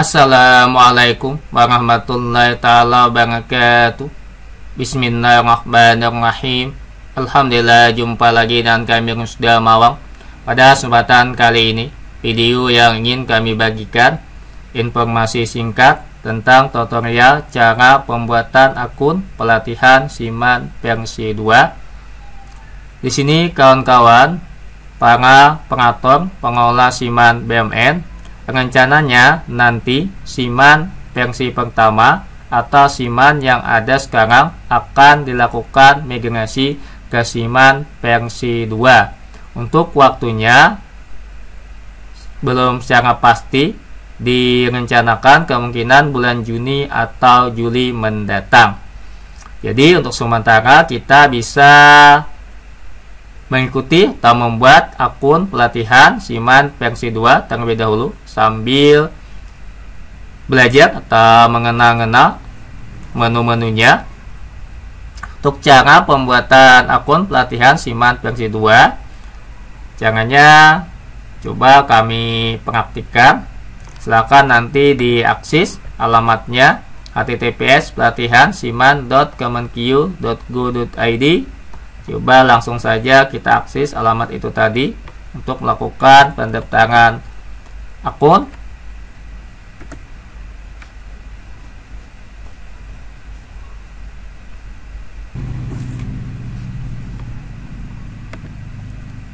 Assalamualaikum warahmatullahi taala wabarakatuh. Bismillahirrahmanirrahim. Alhamdulillah jumpa lagi dengan kami yang sudah Mawang. Pada kesempatan kali ini, video yang ingin kami bagikan informasi singkat tentang tutorial cara pembuatan akun pelatihan Siman versi 2. Di sini kawan-kawan para pengatur pengelola Siman BMN Rencananya nanti siman versi pertama atau siman yang ada sekarang akan dilakukan migrasi ke siman versi 2. Untuk waktunya belum secara pasti direncanakan kemungkinan bulan Juni atau Juli mendatang. Jadi untuk sementara kita bisa mengikuti atau membuat akun pelatihan Siman versi 2 terlebih dahulu sambil belajar atau mengenal ngenal menu-menunya untuk cara pembuatan akun pelatihan Siman versi 2 caranya coba kami praktikkan silakan nanti diakses alamatnya https pelatihan siman.kemenq.go.id Coba langsung saja kita akses alamat itu tadi untuk melakukan pendaftaran akun.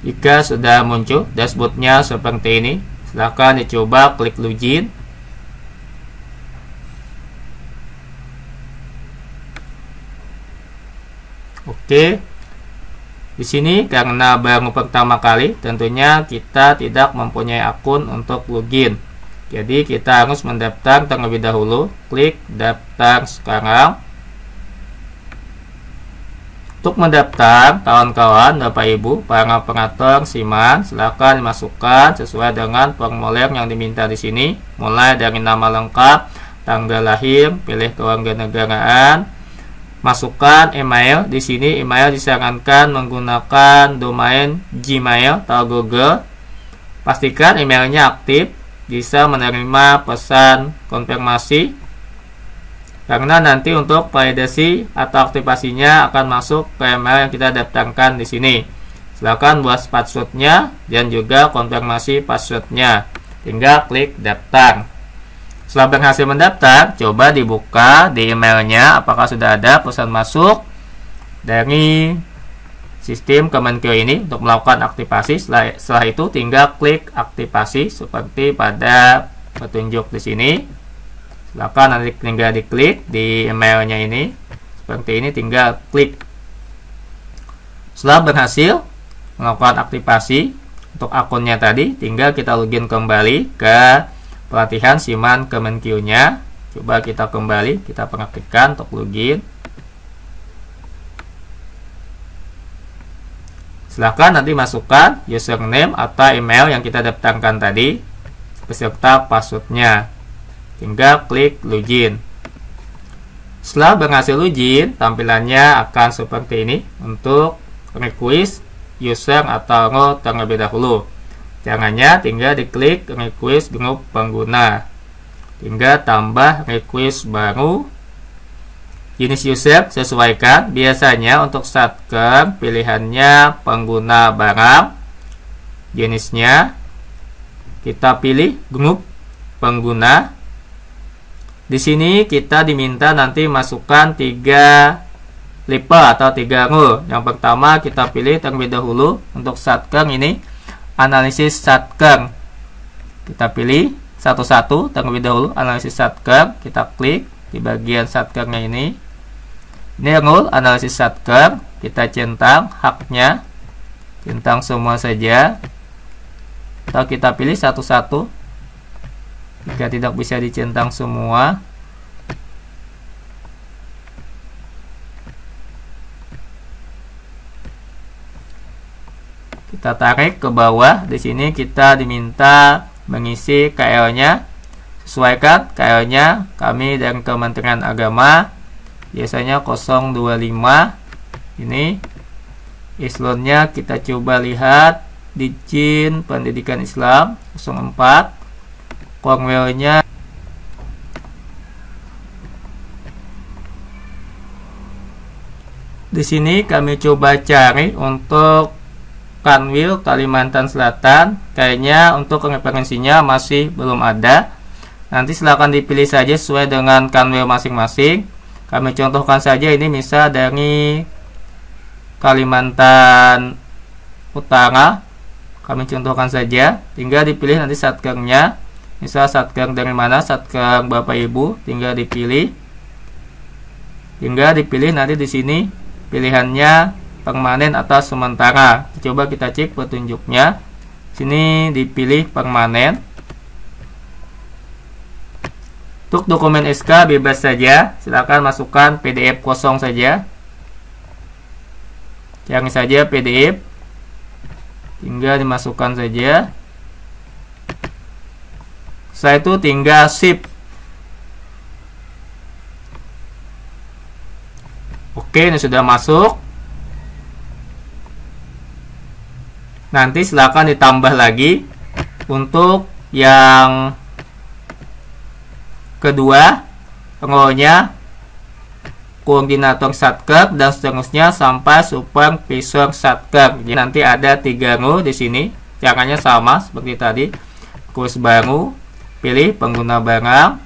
Jika sudah muncul dashboardnya seperti ini, silahkan dicoba klik login. Oke, di sini karena baru pertama kali tentunya kita tidak mempunyai akun untuk login. Jadi kita harus mendaftar terlebih dahulu. Klik daftar sekarang. Untuk mendaftar, kawan-kawan, Bapak Ibu, para operator siman, silakan masukkan sesuai dengan formulir yang diminta di sini, mulai dari nama lengkap, tanggal lahir, pilih kewarganegaraan, masukkan email. Di sini email disarankan menggunakan domain Gmail atau Google. Pastikan emailnya aktif, bisa menerima pesan konfirmasi. Karena nanti untuk validasi atau aktivasinya akan masuk ke email yang kita daftarkan di sini. Silakan buat passwordnya dan juga konfirmasi passwordnya. Tinggal klik daftar. Setelah berhasil mendaftar, coba dibuka di emailnya apakah sudah ada pesan masuk dari sistem Kemenkeu ini untuk melakukan aktivasi. Setelah, setelah itu tinggal klik aktivasi seperti pada petunjuk di sini. Silakan nanti tinggal diklik di emailnya ini. Seperti ini tinggal klik. Setelah berhasil melakukan aktivasi untuk akunnya tadi, tinggal kita login kembali ke pelatihan siman kemenkyu Coba kita kembali, kita pengaktifkan untuk login. Silahkan nanti masukkan username atau email yang kita daftarkan tadi beserta passwordnya. Hingga klik login. Setelah berhasil login, tampilannya akan seperti ini untuk request user atau role terlebih dahulu. Caranya tinggal diklik request grup pengguna. Tinggal tambah request baru. Jenis user sesuaikan. Biasanya untuk satker pilihannya pengguna barang. Jenisnya kita pilih grup pengguna. Di sini kita diminta nanti masukkan tiga lipa atau tiga rule. Yang pertama kita pilih terlebih dahulu untuk satker ini analisis satker. Kita pilih satu-satu terlebih dahulu analisis satker, kita klik di bagian satkernya ini. Ini rule analisis satker, kita centang haknya, centang semua saja. Atau kita pilih satu-satu jika tidak bisa dicentang semua kita tarik ke bawah di sini kita diminta mengisi KL-nya sesuaikan KL-nya kami dari Kementerian Agama biasanya 025 ini Islamnya kita coba lihat di Jin Pendidikan Islam 04 Cornwell-nya di sini kami coba cari untuk Kanwil Kalimantan Selatan kayaknya untuk referensinya masih belum ada nanti silahkan dipilih saja sesuai dengan Kanwil masing-masing kami contohkan saja ini misal dari Kalimantan Utara kami contohkan saja tinggal dipilih nanti satgangnya misal satgang dari mana satgang Bapak Ibu tinggal dipilih tinggal dipilih nanti di sini pilihannya permanen atau sementara coba kita cek petunjuknya sini dipilih permanen untuk dokumen SK bebas saja silakan masukkan PDF kosong saja cari saja PDF tinggal dimasukkan saja setelah itu tinggal shift Oke, ini sudah masuk. nanti silahkan ditambah lagi untuk yang kedua role koordinator satker dan seterusnya sampai visor satker. Jadi nanti ada tiga role di sini. Caranya sama seperti tadi. Kurs baru, pilih pengguna barang,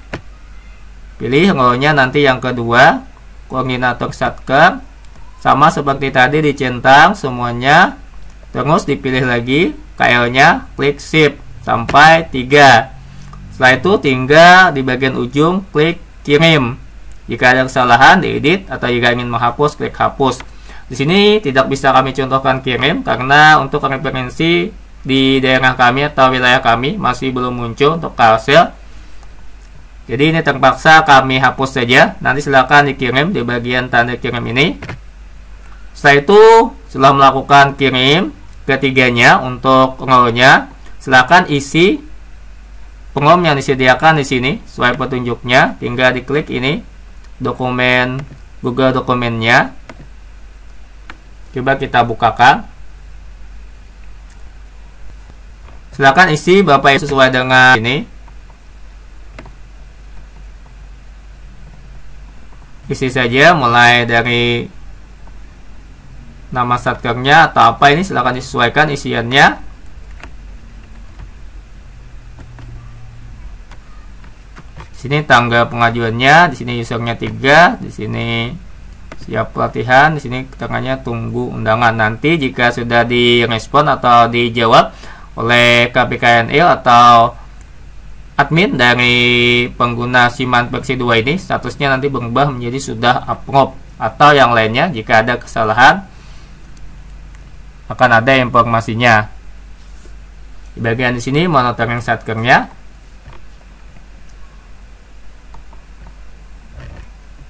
pilih role nanti yang kedua koordinator satker. Sama seperti tadi dicentang semuanya terus dipilih lagi KL-nya klik shift sampai 3 setelah itu tinggal di bagian ujung klik kirim jika ada kesalahan diedit atau jika ingin menghapus klik hapus di sini tidak bisa kami contohkan kirim karena untuk referensi di daerah kami atau wilayah kami masih belum muncul untuk kalsel jadi ini terpaksa kami hapus saja nanti silakan dikirim di bagian tanda kirim ini setelah itu setelah melakukan kirim ketiganya untuk rollnya silakan isi pengom yang disediakan di sini sesuai petunjuknya tinggal diklik ini dokumen Google dokumennya coba kita bukakan Silakan isi Bapak sesuai dengan ini isi saja mulai dari nama satkernya atau apa ini silahkan disesuaikan isiannya di sini tangga pengajuannya di sini usernya 3 di sini siap pelatihan di sini tangannya tunggu undangan nanti jika sudah direspon atau dijawab oleh KPKNL atau admin dari pengguna Siman versi 2 ini statusnya nanti berubah menjadi sudah approve atau yang lainnya jika ada kesalahan akan ada informasinya. Di bagian di sini monitoring setkernya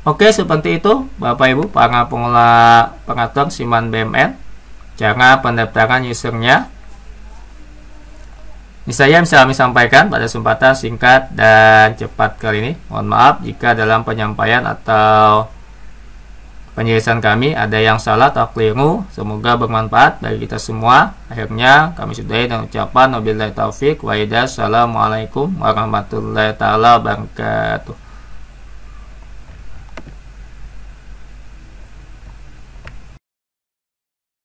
Oke, seperti itu Bapak Ibu para pengelola pengatur siman BMN. jangan pendaftaran usernya. Ini saya bisa kami sampaikan pada kesempatan singkat dan cepat kali ini. Mohon maaf jika dalam penyampaian atau penjelasan kami. Ada yang salah atau keliru. Semoga bermanfaat bagi kita semua. Akhirnya kami sudahi dengan ucapan wabillahi taufik wa Assalamualaikum warahmatullahi taala wabarakatuh.